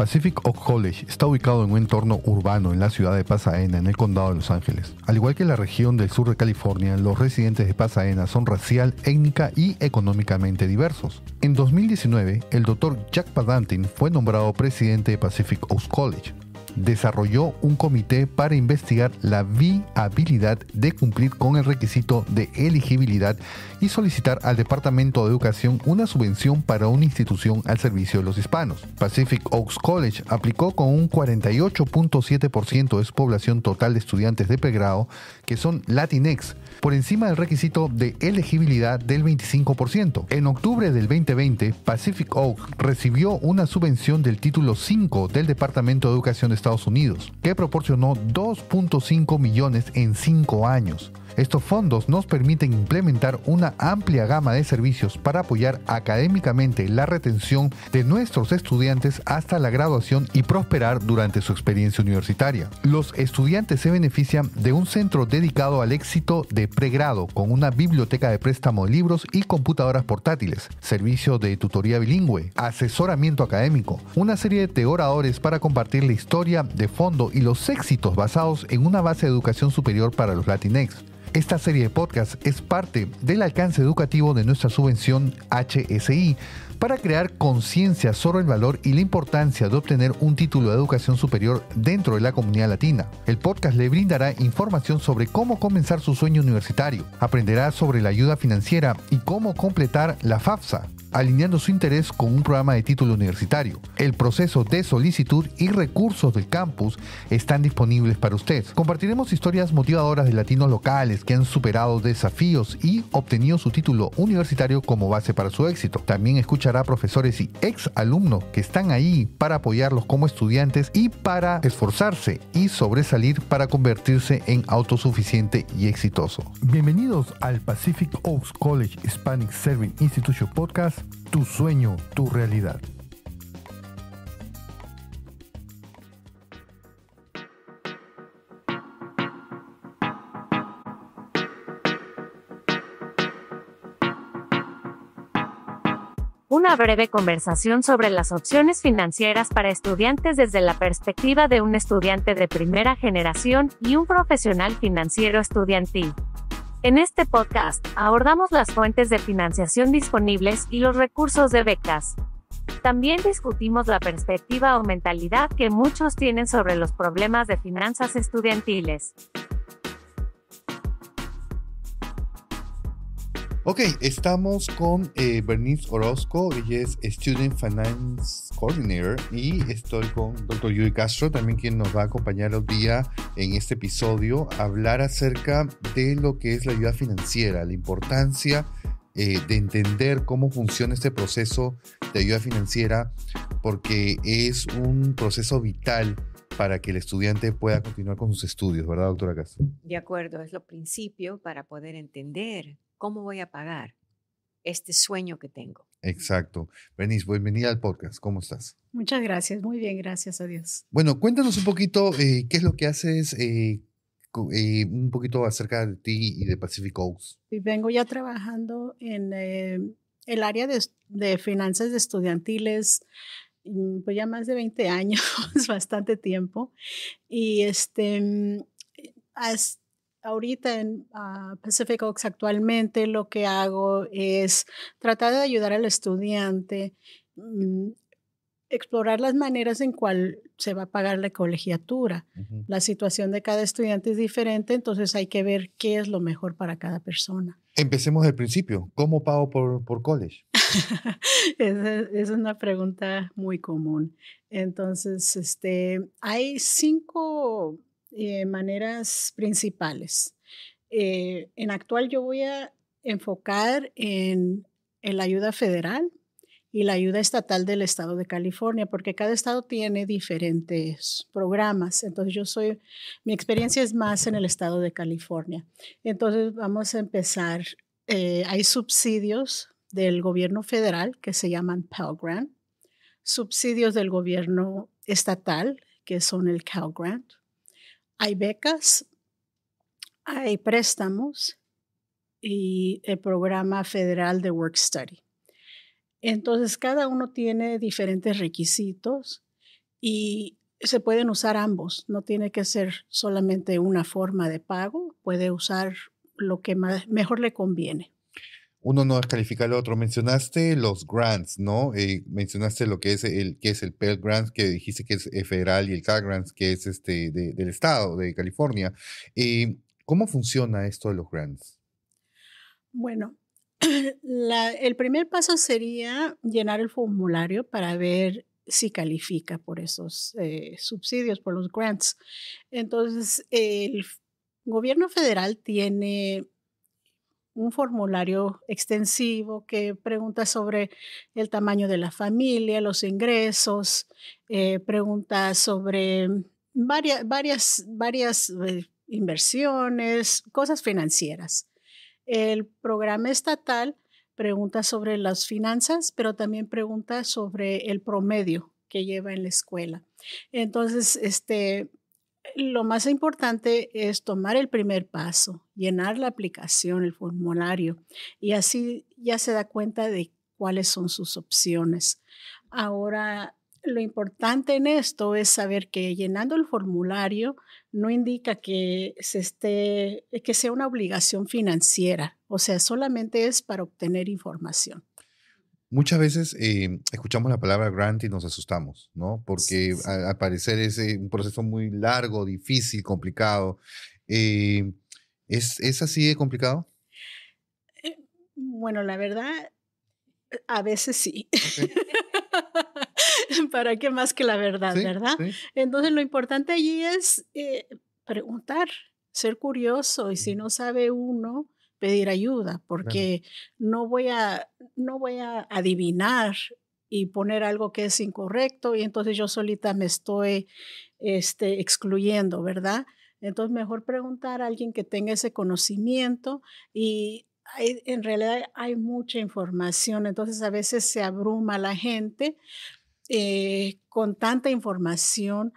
Pacific Oak College está ubicado en un entorno urbano en la ciudad de Pasadena, en el condado de Los Ángeles. Al igual que la región del sur de California, los residentes de Pasadena son racial, étnica y económicamente diversos. En 2019, el doctor Jack Padantin fue nombrado presidente de Pacific Oak College desarrolló un comité para investigar la viabilidad de cumplir con el requisito de elegibilidad y solicitar al Departamento de Educación una subvención para una institución al servicio de los hispanos. Pacific Oaks College aplicó con un 48.7% de su población total de estudiantes de pregrado que son Latinx, por encima del requisito de elegibilidad del 25%. En octubre del 2020, Pacific Oak recibió una subvención del título 5 del Departamento de Educación de Estados Unidos, que proporcionó 2.5 millones en 5 años. Estos fondos nos permiten implementar una amplia gama de servicios para apoyar académicamente la retención de nuestros estudiantes hasta la graduación y prosperar durante su experiencia universitaria. Los estudiantes se benefician de un centro dedicado al éxito de pregrado con una biblioteca de préstamo de libros y computadoras portátiles, servicio de tutoría bilingüe, asesoramiento académico, una serie de oradores para compartir la historia de fondo y los éxitos basados en una base de educación superior para los Latinx. Esta serie de podcasts es parte del alcance educativo de nuestra subvención HSI para crear conciencia sobre el valor y la importancia de obtener un título de educación superior dentro de la comunidad latina. El podcast le brindará información sobre cómo comenzar su sueño universitario, aprenderá sobre la ayuda financiera y cómo completar la FAFSA alineando su interés con un programa de título universitario. El proceso de solicitud y recursos del campus están disponibles para usted. Compartiremos historias motivadoras de latinos locales que han superado desafíos y obtenido su título universitario como base para su éxito. También escuchará profesores y ex alumnos que están ahí para apoyarlos como estudiantes y para esforzarse y sobresalir para convertirse en autosuficiente y exitoso. Bienvenidos al Pacific Oaks College Hispanic Serving Institution Podcast tu sueño, tu realidad. Una breve conversación sobre las opciones financieras para estudiantes desde la perspectiva de un estudiante de primera generación y un profesional financiero estudiantil. En este podcast abordamos las fuentes de financiación disponibles y los recursos de becas. También discutimos la perspectiva o mentalidad que muchos tienen sobre los problemas de finanzas estudiantiles. Ok, estamos con eh, Bernice Orozco, ella es Student Finance Coordinator y estoy con Dr. Yuri Castro, también quien nos va a acompañar hoy día en este episodio a hablar acerca de lo que es la ayuda financiera, la importancia eh, de entender cómo funciona este proceso de ayuda financiera porque es un proceso vital para que el estudiante pueda continuar con sus estudios, ¿verdad, doctora Castro? De acuerdo, es lo principio para poder entender ¿cómo voy a pagar este sueño que tengo? Exacto. Bernice, bienvenida al podcast. ¿Cómo estás? Muchas gracias. Muy bien, gracias a Dios. Bueno, cuéntanos un poquito eh, qué es lo que haces, eh, eh, un poquito acerca de ti y de Pacific Oaks. Vengo ya trabajando en el área de, finanzas estudiantiles, mm, pues ya más de 20 años, bastante tiempo. Y este, mm, hasta ahorita en ah, Pacific Oaks actualmente lo que hago es tratar de ayudar al estudiante, mm, explorar las maneras en cual se va a pagar la colegiatura. La situación de cada estudiante es diferente, entonces hay que ver qué es lo mejor para cada persona. Empecemos del principio. ¿Cómo pago por, por college? es, es una pregunta muy común. Entonces, este, hay cinco eh, maneras principales. Eh, en actual yo voy a enfocar en, la ayuda federal y la ayuda estatal del estado de California, porque cada estado tiene diferentes programas. Entonces yo soy, mi experiencia es más en el estado de California. Entonces vamos a empezar. Eh, hay subsidios del gobierno federal que se llaman Pell Grant, subsidios del gobierno estatal que son el Cal Grant, hay becas, hay préstamos y el programa federal de Work Study. Entonces, cada uno tiene diferentes requisitos y se pueden usar ambos. No tiene que ser solamente una forma de pago, puede usar lo que mejor le conviene uno no califica al otro. Mencionaste los grants, ¿no? Eh, mencionaste lo que es el que es el Pell Grant, que dijiste que es eh, federal, y el Cal Grants, que es este del estado de California. Eh, ¿Cómo funciona esto de los grants? Bueno, el primer paso sería llenar el formulario para ver si califica por esos subsidios, por los grants. Entonces, el gobierno federal tiene un formulario extensivo que pregunta sobre el tamaño de la familia, los ingresos, eh, pregunta sobre varias, varias, varias eh, inversiones, cosas financieras. El programa estatal pregunta sobre las finanzas, pero también pregunta sobre el promedio que lleva en la escuela. Entonces, este, lo más importante es tomar el primer paso, llenar la aplicación, el formulario, y así ya se da cuenta de cuáles son sus opciones. Ahora, lo importante en esto es saber que llenando el formulario no indica que, que sea una obligación financiera, o sea, solamente es para obtener información muchas veces eh, escuchamos la palabra grant y nos asustamos, ¿no? Porque al, parecer es eh, un proceso muy largo, difícil, complicado. Eh, ¿es, así de complicado? Bueno, la verdad, a veces sí. ¿Para qué más que la verdad, verdad? Entonces lo importante allí es preguntar, ser curioso y si no sabe uno, pedir ayuda porque no voy a no voy a adivinar y poner algo que es incorrecto y entonces yo solita me estoy este, excluyendo, ¿verdad? Entonces mejor preguntar a alguien que tenga ese conocimiento y en realidad hay mucha información, entonces a veces se abruma la gente eh, con tanta información,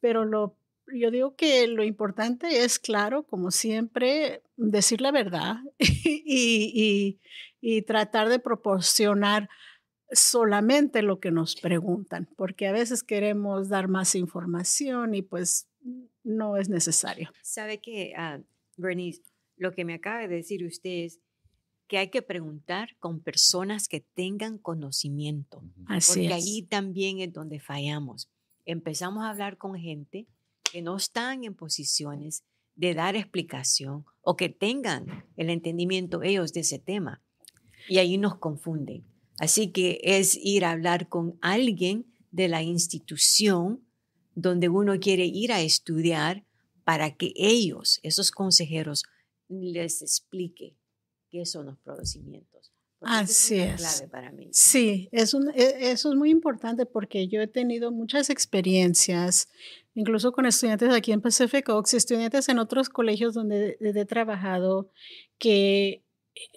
pero lo yo digo que lo importante es, claro, como siempre, decir la verdad y, y, tratar de proporcionar solamente lo que nos preguntan, porque a veces queremos dar más información y pues no es necesario. Sabe que, ah, Bernice, lo que me acaba de decir usted es que hay que preguntar con personas que tengan conocimiento, Así porque ahí también es donde fallamos. Empezamos a hablar con gente que no están en posiciones de dar explicación o que tengan el entendimiento ellos de ese tema. Y ahí nos confunden. Así que es ir a hablar con alguien de la institución donde uno quiere ir a estudiar para que ellos, esos consejeros, les explique qué son los procedimientos. Así es. para mí. Sí, e, eso es muy importante porque yo he tenido muchas experiencias incluso con estudiantes aquí en Pacific Oaks, estudiantes en otros colegios donde he trabajado, que,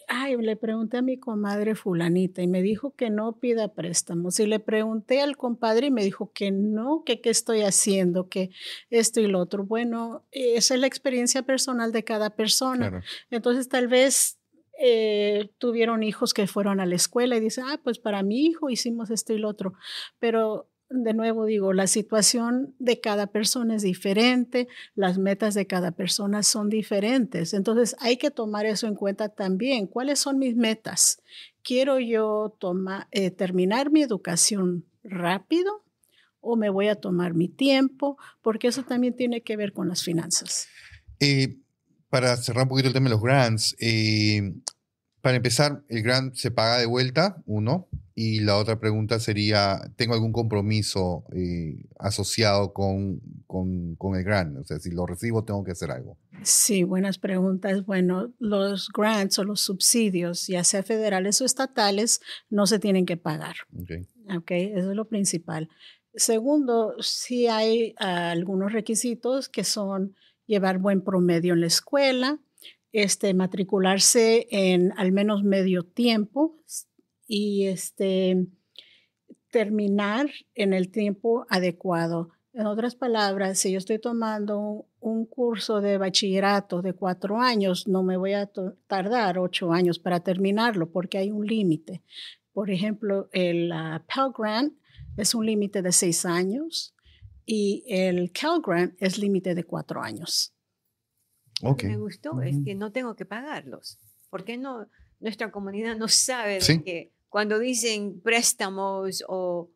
ay, le pregunté a mi comadre fulanita y me dijo que no pida préstamos. Y le pregunté al compadre y me dijo que no, que qué estoy haciendo, que esto y lo otro. Bueno, esa es la experiencia personal de cada persona. Entonces, tal vez eh, tuvieron hijos que fueron a la escuela y dicen, ah, pues para mi hijo hicimos esto y lo otro. Pero de nuevo digo, la situación de cada persona es diferente, las metas de cada persona son diferentes. Entonces hay que tomar eso en cuenta también. ¿Cuáles son mis metas? ¿Quiero yo eh, terminar mi educación rápido o me voy a tomar mi tiempo? Porque eso también tiene que ver con las finanzas. Eh, para cerrar un poquito el tema de los grants, eh, para empezar, el grant se paga de vuelta, uno, y la otra pregunta sería, ¿tengo algún compromiso eh, asociado con, con, el grant? O sea, si lo recibo, tengo que hacer algo. Sí, buenas preguntas. Bueno, los grants o los subsidios, ya sea federales o estatales, no se tienen que pagar. Okay. eso es lo principal. Segundo, sí hay algunos requisitos que son llevar buen promedio en la escuela, este, matricularse en al menos medio tiempo, y este, terminar en el tiempo adecuado. En otras palabras, si yo estoy tomando un curso de bachillerato de cuatro años, no me voy a tardar ocho años para terminarlo porque hay un límite. Por ejemplo, el ah, Pell Grant es un límite de seis años y el Cal Grant es límite de cuatro años. Lo que me gustó es que no tengo que pagarlos. Porque no? Nuestra comunidad no sabe de que cuando dicen préstamos o,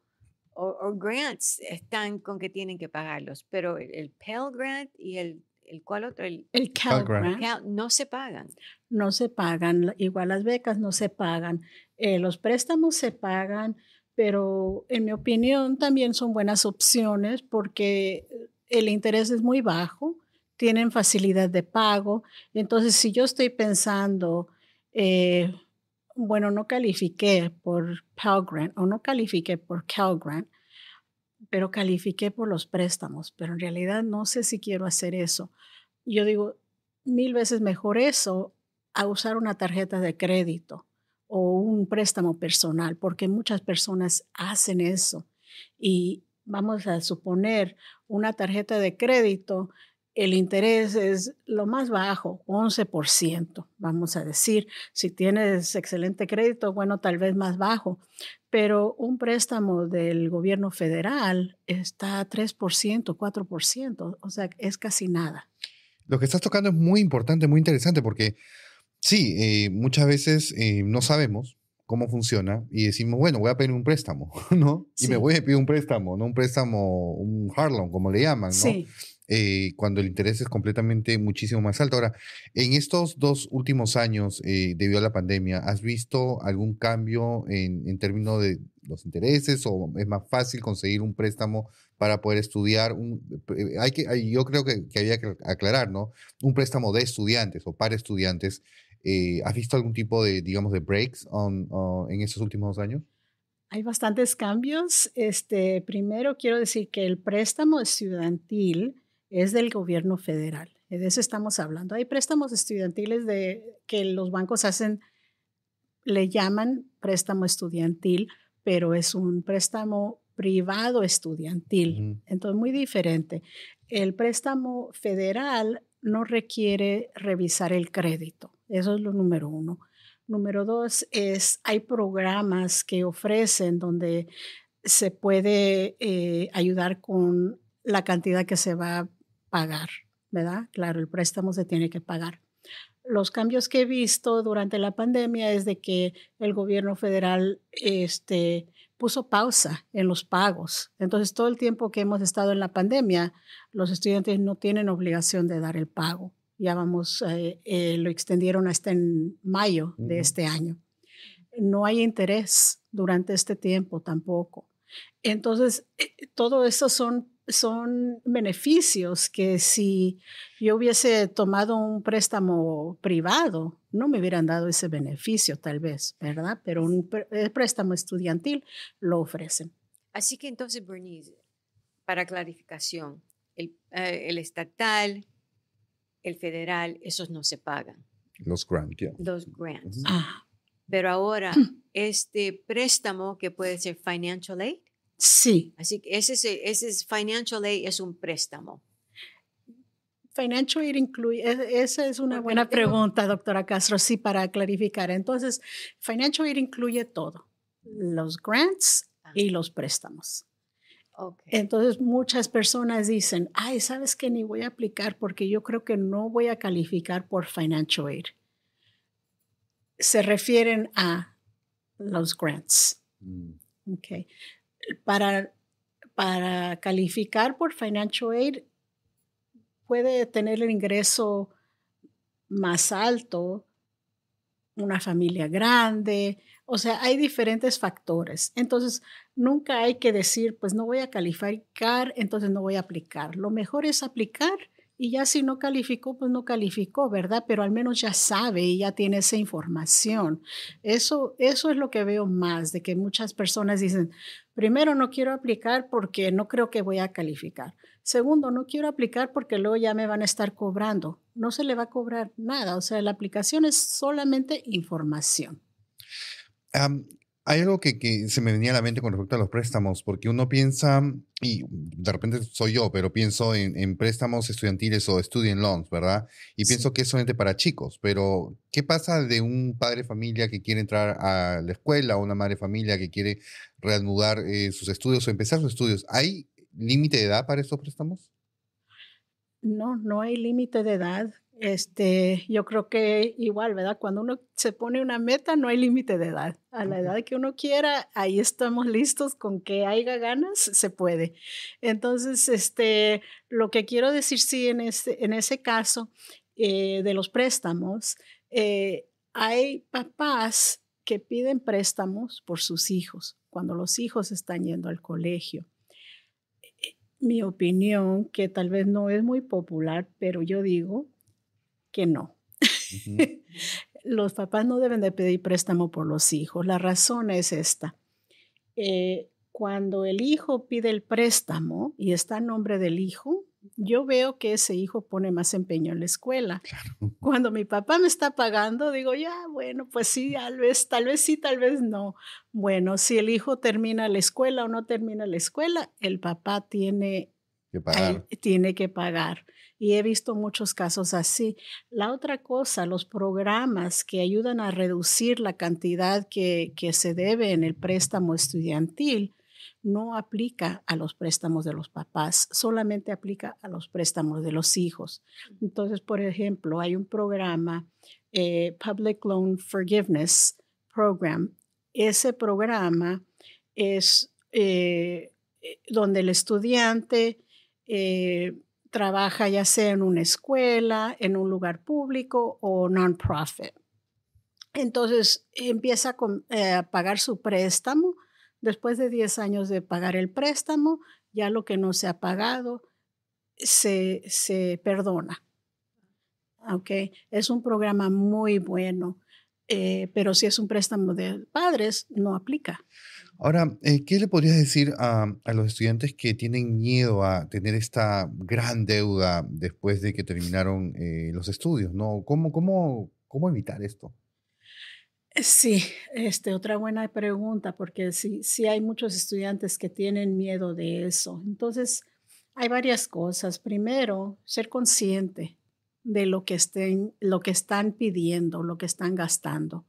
grants, están con que tienen que pagarlos, pero el, Pell Grant y el, el ¿cuál otro? El, Cal, Grant. no se pagan. No se pagan, igual las becas no se pagan, eh, los préstamos se pagan, pero en mi opinión también son buenas opciones porque el interés es muy bajo, tienen facilidad de pago, entonces si yo estoy pensando... Eh, bueno, no califiqué por Pell Grant o no califiqué por Cal Grant, pero califiqué por los préstamos, pero en realidad no sé si quiero hacer eso. Yo digo, mil veces mejor eso a usar una tarjeta de crédito o un préstamo personal, porque muchas personas hacen eso. Y vamos a suponer una tarjeta de crédito el interés es lo más bajo, 11%, vamos a decir. Si tienes excelente crédito, bueno, tal vez más bajo, pero un préstamo del gobierno federal está a 3%, 4%, o sea, es casi nada. Lo que estás tocando es muy importante, muy interesante, porque sí, eh, muchas veces eh, no sabemos cómo funciona y decimos, bueno, voy a pedir un préstamo, ¿no? Y me voy a pedir un préstamo, ¿no? Un préstamo, un hard loan, como le llaman, ¿no? Sí eh, cuando el interés es completamente muchísimo más alto. Ahora, en estos dos últimos años, eh, debido a la pandemia, ¿has visto algún cambio en, términos de los intereses o es más fácil conseguir un préstamo para poder estudiar? Eh, hay que, yo creo que, había que aclarar, ¿no? Un préstamo de estudiantes o para estudiantes. ¿Has visto algún tipo de, digamos, de breaks en estos últimos dos años? Hay bastantes cambios. Este, primero quiero decir que el préstamo estudiantil es del gobierno federal. De eso estamos hablando. Hay préstamos estudiantiles de, que los bancos hacen, le llaman préstamo estudiantil, pero es un préstamo privado estudiantil. Entonces, muy diferente. El préstamo federal no requiere revisar el crédito. Eso es lo número uno. Número dos es, hay programas que ofrecen donde se puede eh, ayudar con la cantidad que se va a pagar, ¿verdad? Claro, el préstamo se tiene que pagar. Los cambios que he visto durante la pandemia es de que el gobierno federal este, puso pausa en los pagos. Entonces, todo el tiempo que hemos estado en la pandemia, los estudiantes no tienen obligación de dar el pago. Ya vamos, eh, eh, lo extendieron hasta en mayo de este año. No hay interés durante este tiempo tampoco. Entonces, eh, todo eso son son beneficios que si yo hubiese tomado un préstamo privado, no me hubieran dado ese beneficio tal vez, ¿verdad? Pero un préstamo estudiantil lo ofrecen. Así que entonces, Bernice, para clarificación, el, eh, estatal, el federal, esos no se pagan. Los grants, ya Los grants. Ah. Pero ahora, este préstamo que puede ser financial aid, Sí. Así que ese, es, financial aid es un préstamo. Financial aid incluye, e, esa es una buena pregunta, doctora Castro, sí, para clarificar. Entonces, financial aid incluye todo, los grants y los préstamos. Okay. Entonces muchas personas dicen, ay, sabes que ni voy a aplicar porque yo creo que no voy a calificar por financial aid. Se refieren a los grants. Mm para, para calificar por financial aid puede tener el ingreso más alto, una familia grande, o sea, hay diferentes factores. Entonces, nunca hay que decir, pues no voy a calificar, entonces no voy a aplicar. Lo mejor es aplicar y ya si no calificó, pues no calificó, ¿verdad? Pero al menos ya sabe y ya tiene esa información. Eso, eso es lo que veo más, de que muchas personas dicen, Primero, no quiero aplicar porque no creo que voy a calificar. Segundo, no quiero aplicar porque luego ya me van a estar cobrando. No se le va a cobrar nada. O sea, la aplicación es solamente información. Hay algo que, se me venía a la mente con respecto a los préstamos, porque uno piensa, y de repente soy yo, pero pienso en, préstamos estudiantiles o student loans, ¿verdad? Y pienso que es solamente para chicos, pero ¿qué pasa de un padre de familia que quiere entrar a la escuela o una madre de familia que quiere reanudar eh, sus estudios o empezar sus estudios? ¿Hay límite de edad para estos préstamos? No, no hay límite de edad este, yo creo que igual, ¿verdad? Cuando uno se pone una meta, no hay límite de edad. A la edad que uno quiera, ahí estamos listos, con que haya ganas, se puede. Entonces, este, lo que quiero decir, sí, en, este, en ese caso eh, de los préstamos, eh, hay papás que piden préstamos por sus hijos, cuando los hijos están yendo al colegio mi opinión, que tal vez no es muy popular, pero yo digo que no. los papás no deben de pedir préstamo por los hijos. La razón es esta. Eh, cuando el hijo pide el préstamo y está a nombre del hijo, yo veo que ese hijo pone más empeño en la escuela. Cuando mi papá me está pagando, digo, ya, bueno, pues sí, tal vez, tal vez sí, tal vez no. Bueno, si el hijo termina la escuela o no termina la escuela, el papá tiene tiene que pagar. Y he visto muchos casos así. La otra cosa, los programas que ayudan a reducir la cantidad que, se debe en el préstamo estudiantil no aplica a los préstamos de los papás, solamente aplica a los préstamos de los hijos. Entonces, por ejemplo, hay un programa, eh, Public Loan Forgiveness Program. Ese programa es eh, eh, donde el estudiante eh, trabaja ya sea en una escuela, en un lugar público o non-profit. Entonces empieza a, eh, pagar su préstamo. Después de 10 años de pagar el préstamo, ya lo que no se ha pagado se, se perdona. Okay. Es un programa muy bueno, eh, pero si es un préstamo de padres, no aplica. Ahora, eh, ¿qué le podrías decir a, los estudiantes que tienen miedo a tener esta gran deuda después de que terminaron eh, los estudios? ¿no? ¿Cómo, cómo, ¿Cómo evitar esto? Eh, sí, este, otra buena pregunta, porque sí, hay muchos estudiantes que tienen miedo de eso. Entonces, hay varias cosas. Primero, ser consciente de lo que, estén, lo que están pidiendo, lo que están gastando.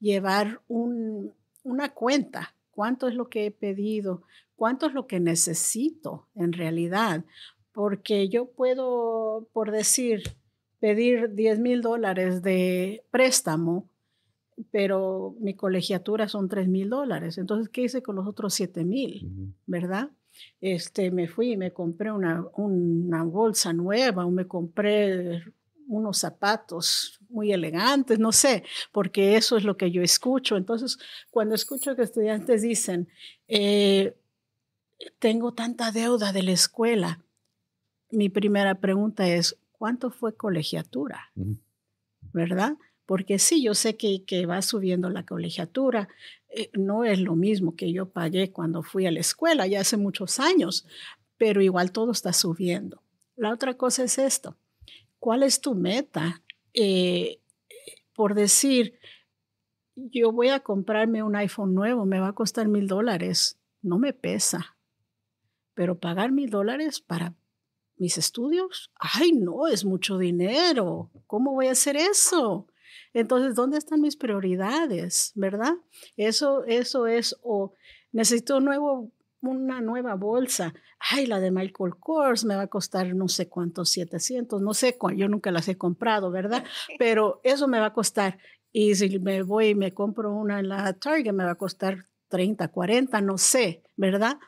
Llevar una cuenta cuánto es lo que he pedido, cuánto es lo que necesito en realidad, porque yo puedo, por decir, pedir 10 mil dólares de préstamo, pero mi colegiatura son 3 mil dólares. Entonces, ¿qué hice con los otros 7 mil? ¿Verdad? Este, me fui y me compré una, una bolsa nueva, o me compré unos zapatos muy elegantes, no sé, porque eso es lo que yo escucho. Entonces, cuando escucho que estudiantes dicen, eh, tengo tanta deuda de la escuela, mi primera pregunta es, ¿cuánto fue colegiatura? ¿Verdad? Porque sí, yo sé que, que va subiendo la colegiatura, eh, no es lo mismo que yo pagué cuando fui a la escuela, ya hace muchos años, pero igual todo está subiendo. La otra cosa es esto, ¿Cuál es tu meta? Eh, por decir, yo voy a comprarme un iPhone nuevo, me va a costar mil dólares, no me pesa, pero pagar mil dólares para mis estudios, ay no, es mucho dinero, ¿cómo voy a hacer eso? Entonces, ¿dónde están mis prioridades? ¿Verdad? Eso, eso es, o necesito un nuevo una nueva bolsa. Ay, la de Michael Kors me va a costar no sé cuántos, 700, no sé, yo nunca las he comprado, ¿verdad? Pero eso me va a costar. Y si me voy y me compro una en la Target, me va a costar 30, 40, no sé, ¿verdad?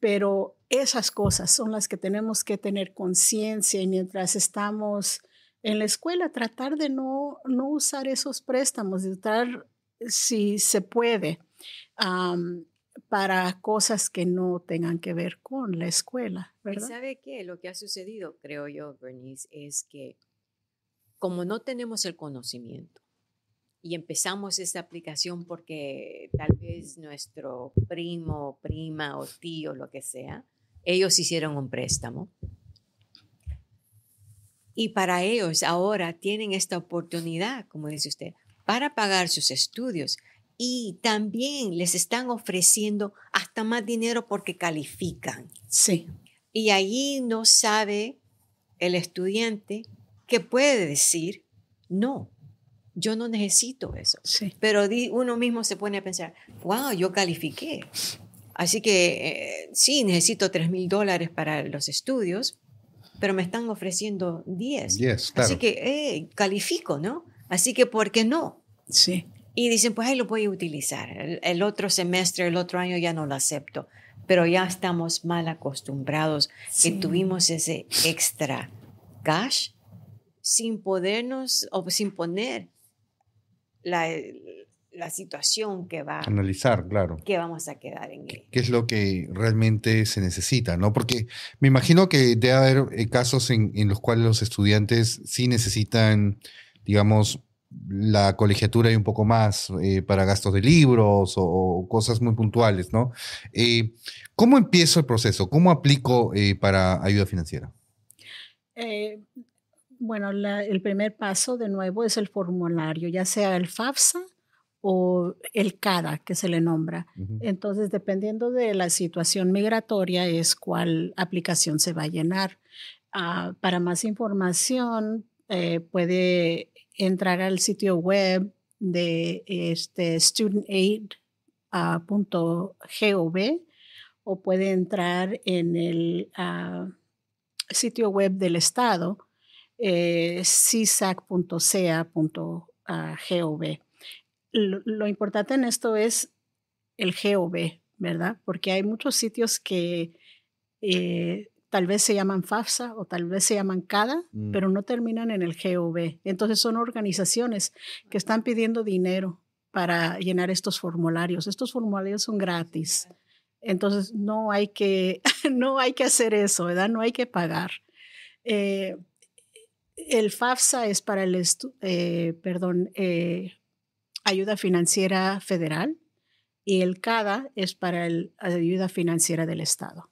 Pero esas cosas son las que tenemos que tener conciencia y mientras estamos en la escuela, tratar de no, no usar esos préstamos, de tratar si se puede para cosas que no tengan que ver con la escuela. ¿verdad? sabe qué? Lo que ha sucedido, creo yo, Bernice, es que como no tenemos el conocimiento y empezamos esta aplicación porque tal vez nuestro primo, prima o tío, lo que sea, ellos hicieron un préstamo. Y para ellos ahora tienen esta oportunidad, como dice usted, para pagar sus estudios y también les están ofreciendo hasta más dinero porque califican. Sí. Y allí no sabe el estudiante que puede decir, no, yo no necesito eso. Sí. Pero uno mismo se pone a pensar, wow, yo califiqué. Así que eh, sí, necesito 3 mil dólares para los estudios, pero me están ofreciendo 10. Así que eh, califico, ¿no? Así que, ¿por qué no? Sí. Y dicen, pues ahí lo voy a utilizar. El, otro semestre, el otro año ya no lo acepto. Pero ya estamos mal acostumbrados que tuvimos ese extra cash sin podernos o sin poner la, la situación que va a... analizar, claro. Que vamos a quedar en él. ¿Qué es lo que realmente se necesita, no? Porque me imagino que debe haber eh, casos en, en los cuales los estudiantes sí necesitan, digamos, la colegiatura y un poco más eh, para gastos de libros o, cosas muy puntuales, ¿no? Eh, ¿Cómo empiezo el proceso? ¿Cómo aplico eh, para ayuda financiera? bueno, el primer paso de nuevo es el formulario, ya sea el FAFSA o el CADA, que se le nombra. Entonces, dependiendo de la situación migratoria, es cuál aplicación se va a llenar. Ah, para más información, puede entrar al sitio web de este studentaid.gov ah, o puede entrar en el ah, sitio web del Estado, eh, cisac.ca.gov. Ah, lo, importante en esto es el GOV, ¿verdad? Porque hay muchos sitios que eh, tal vez se llaman FAFSA o tal vez se llaman CADA, mm. pero no terminan en el GOV. Entonces son organizaciones que están pidiendo dinero para llenar estos formularios. Estos formularios son gratis. Entonces no hay que, no hay que hacer eso, ¿verdad? No hay que pagar. Eh, el FAFSA es para el, eh, perdón, eh, ayuda financiera federal y el CADA es para la ayuda financiera del Estado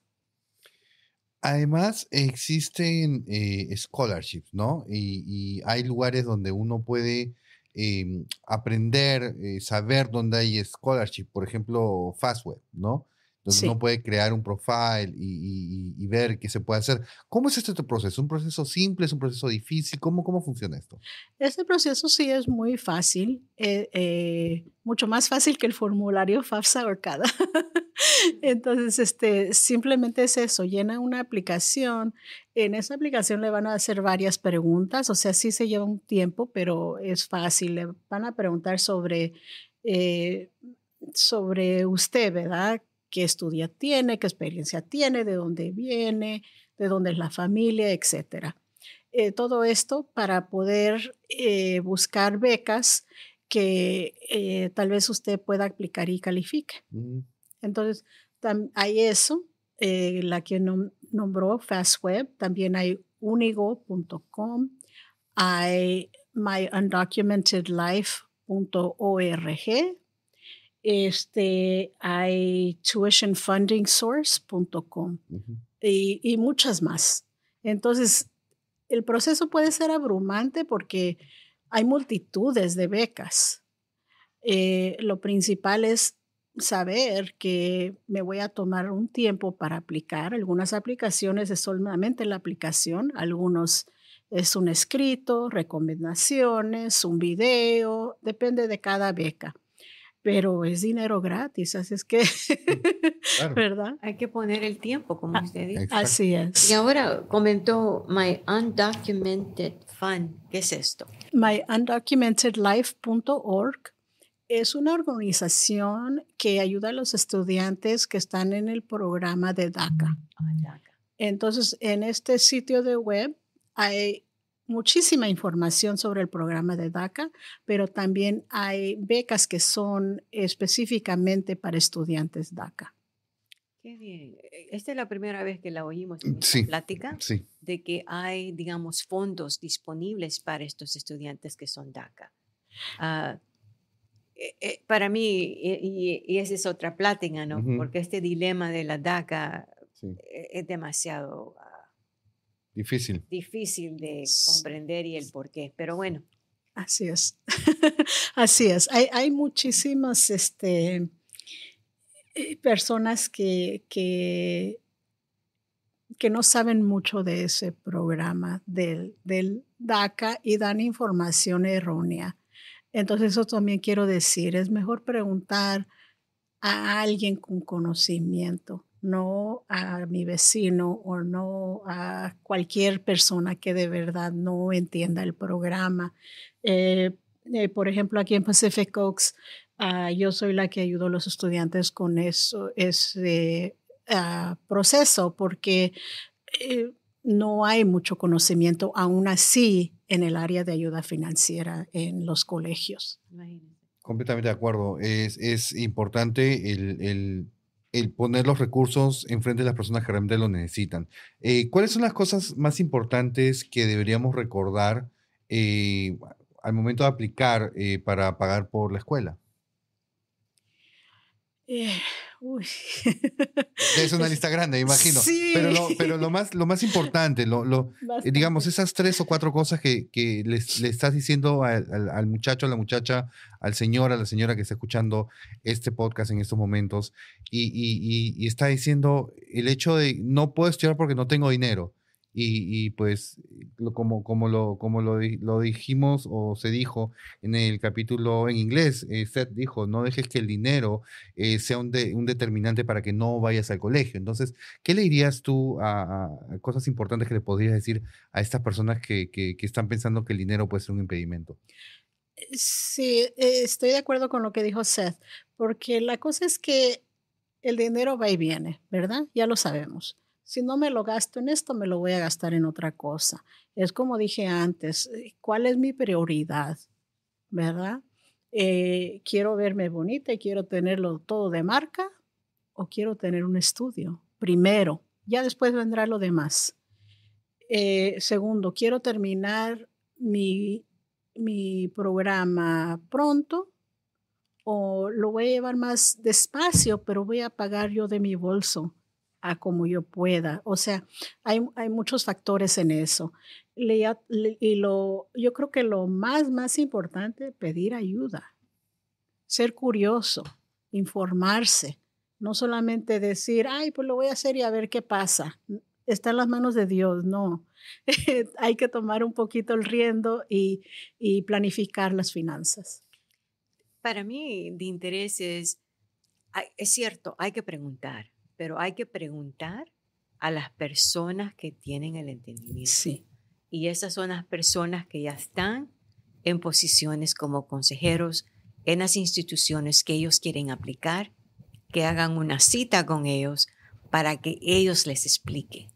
además existen eh, scholarships, ¿no? Y, hay lugares donde uno puede em, aprender, eh, saber dónde hay scholarship, por ejemplo, Fastweb, ¿no? Entonces uno puede crear un profile y, ver qué se puede hacer. ¿Cómo es este proceso? ¿Un proceso simple? ¿Es un proceso difícil? ¿Cómo, cómo funciona esto? Este proceso sí es muy fácil, eh, eh, mucho más fácil que el formulario FAFSA CADA. Entonces, este, simplemente es eso, llena una aplicación. En esa aplicación le van a hacer varias preguntas, o sea, sí se lleva un tiempo, pero es fácil. Le van a preguntar sobre... Eh, sobre usted, ¿verdad? qué estudia tiene, qué experiencia tiene, de dónde viene, de dónde es la familia, etc. Eh, todo esto para poder eh, buscar becas que eh, tal vez usted pueda aplicar y califique. Mm. Entonces, hay eso, la que nombró FastWeb, también hay unigo.com, hay myundocumentedlife.org, este, hay tuitionfundingsource.com y, muchas más. Entonces, el proceso puede ser abrumante porque hay multitudes de becas. Eh, lo principal es saber que me voy a tomar un tiempo para aplicar. Algunas aplicaciones es solamente la aplicación, algunos es un escrito, recomendaciones, un video, depende de cada beca pero es dinero gratis, así es que, ¿verdad? Hay que poner el tiempo, como ah, usted dice. Así es. Y ahora comentó My Undocumented Fund, ¿qué es esto? MyUndocumentedLife.org es una organización que ayuda a los estudiantes que están en el programa de DACA. Ah, Entonces, en este sitio de web hay muchísima información sobre el programa de DACA, pero también hay becas que son específicamente para estudiantes DACA. Qué bien. Eh, esta es la primera vez que la oímos en plática de que hay, digamos, fondos disponibles para estos estudiantes que son DACA. Ah, eh, eh, para mí, y, esa es otra plática, ¿no? Porque este dilema de la DACA es demasiado ah, Difícil. Difícil de comprender y el por qué, pero bueno. Así es, así es. Hay, muchísimas este, eh, personas que, que, no saben mucho de ese programa del, del DACA y dan información errónea. Entonces eso también quiero decir, es mejor preguntar a alguien con conocimiento no a mi vecino o no a cualquier persona que de verdad no entienda el programa. Eh, eh, por ejemplo, aquí en Pacific Oaks, ah, yo soy la que ayudo a los estudiantes con ese ah, proceso porque eh, no hay mucho conocimiento aún así en el área de ayuda financiera en los colegios. Completamente de acuerdo. Es, es importante el el poner los recursos enfrente de las personas que realmente lo necesitan. Eh, ¿Cuáles son las cosas más importantes que deberíamos recordar eh, al momento de aplicar eh, para pagar por la escuela? Es una lista grande, imagino. Pero, lo, pero lo, más, lo más importante, lo, lo digamos, esas tres o cuatro cosas que, le estás diciendo al, muchacho, a la muchacha, al señor, a la señora que está escuchando este podcast en estos momentos y, y, y está diciendo el hecho de no puedo estudiar porque no tengo dinero y, pues como, como, lo, como lo, dijimos o se dijo en el capítulo en inglés, eh, Seth dijo, no dejes que el dinero eh, sea un, determinante para que no vayas al colegio. Entonces, ¿qué le dirías tú a, cosas importantes que le podrías decir a estas personas que, que están pensando que el dinero puede ser un impedimento? Sí, eh, estoy de acuerdo con lo que dijo Seth, porque la cosa es que el dinero va y viene, ¿verdad? Ya lo sabemos si no me lo gasto en esto, me lo voy a gastar en otra cosa. Es como dije antes, eh, ¿cuál es mi prioridad? ¿Verdad? Eh, ¿Quiero verme bonita y quiero tenerlo todo de marca o quiero tener un estudio? Primero, ya después vendrá lo demás. Eh, segundo, quiero terminar mi, mi programa pronto o lo voy a llevar más despacio, pero voy a pagar yo de mi bolso a como yo pueda. O sea, hay, hay muchos factores en eso. y lo, yo creo que lo más, más importante, pedir ayuda, ser curioso, informarse, no solamente decir, ay, pues lo voy a hacer y a ver qué pasa. Está en las manos de Dios, no. hay que tomar un poquito el riendo y, y planificar las finanzas. Para mí, de interés es, es cierto, hay que preguntar pero hay que preguntar a las personas que tienen el entendimiento. Y esas son las personas que ya están en posiciones como consejeros en las instituciones que ellos quieren aplicar, que hagan una cita con ellos para que ellos les expliquen.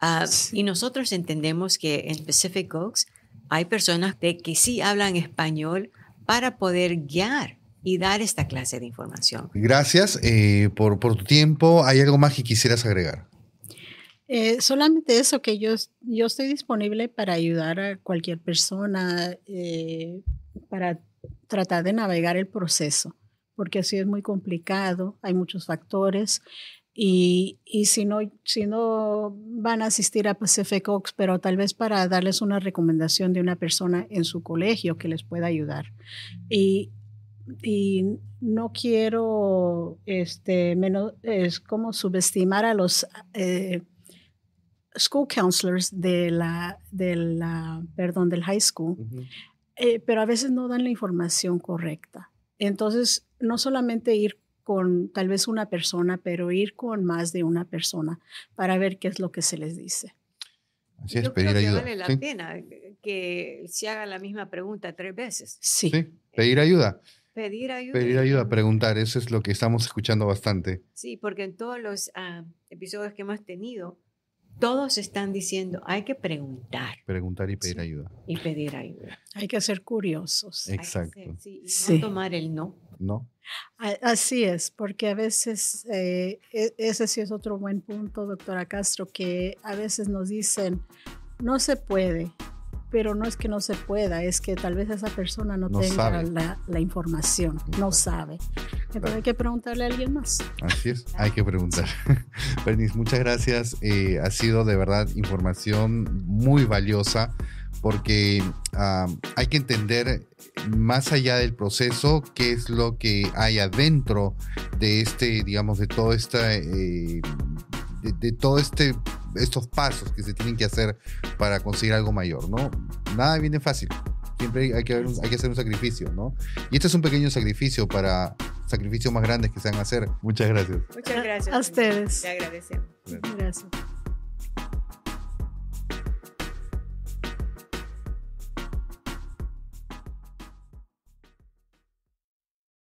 Ah, y nosotros entendemos que en Pacific Oaks hay personas de que sí hablan español para poder guiar y dar esta clase de información. Gracias eh, por, tu tiempo. ¿Hay algo más que quisieras agregar? Eh, solamente eso, que yo, yo estoy disponible para ayudar a cualquier persona eh, para tratar de navegar el proceso, porque así es muy complicado, hay muchos factores. Y, y, si, no, si no van a asistir a Pacific Cox, pero tal vez para darles una recomendación de una persona en su colegio que les pueda ayudar. Y y no quiero este, menos, es como subestimar a los eh, school counselors de la, de perdón, del high school, eh, pero a veces no dan la información correcta. Entonces, no solamente ir con tal vez una persona, pero ir con más de una persona para ver qué es lo que se les dice. Así es, pedir creo que vale la pena eh, que se haga la misma pregunta tres veces. sí pedir ayuda. Pedir ayuda. Pedir ayuda, preguntar, eso es lo que estamos escuchando bastante. Sí, porque en todos los ah, episodios que hemos tenido, todos están diciendo, hay que preguntar. Preguntar y pedir ayuda. Y pedir ayuda. Hay que ser curiosos. Exacto. sí, y no tomar el no. No. Así es, porque a veces, eh, e, ese sí es otro buen punto, doctora Castro, que a veces nos dicen, no se puede, pero no es que no se pueda, es que tal vez esa persona no, tenga la, información, no sabe. Entonces hay que preguntarle a alguien más. Así es, hay que preguntar. Bernice, muchas gracias. Eh, ha sido de verdad información muy valiosa porque ah, hay que entender más allá del proceso qué es lo que hay adentro de este, digamos, de todo este... de, de, todo este estos pasos que se tienen que hacer para conseguir algo mayor, ¿no? Nada viene fácil. Siempre hay que, hacer un sacrificio, ¿no? Y este es un pequeño sacrificio para sacrificios más grandes que se van a hacer. Muchas gracias. Muchas gracias. A ustedes. Te agradecemos. gracias.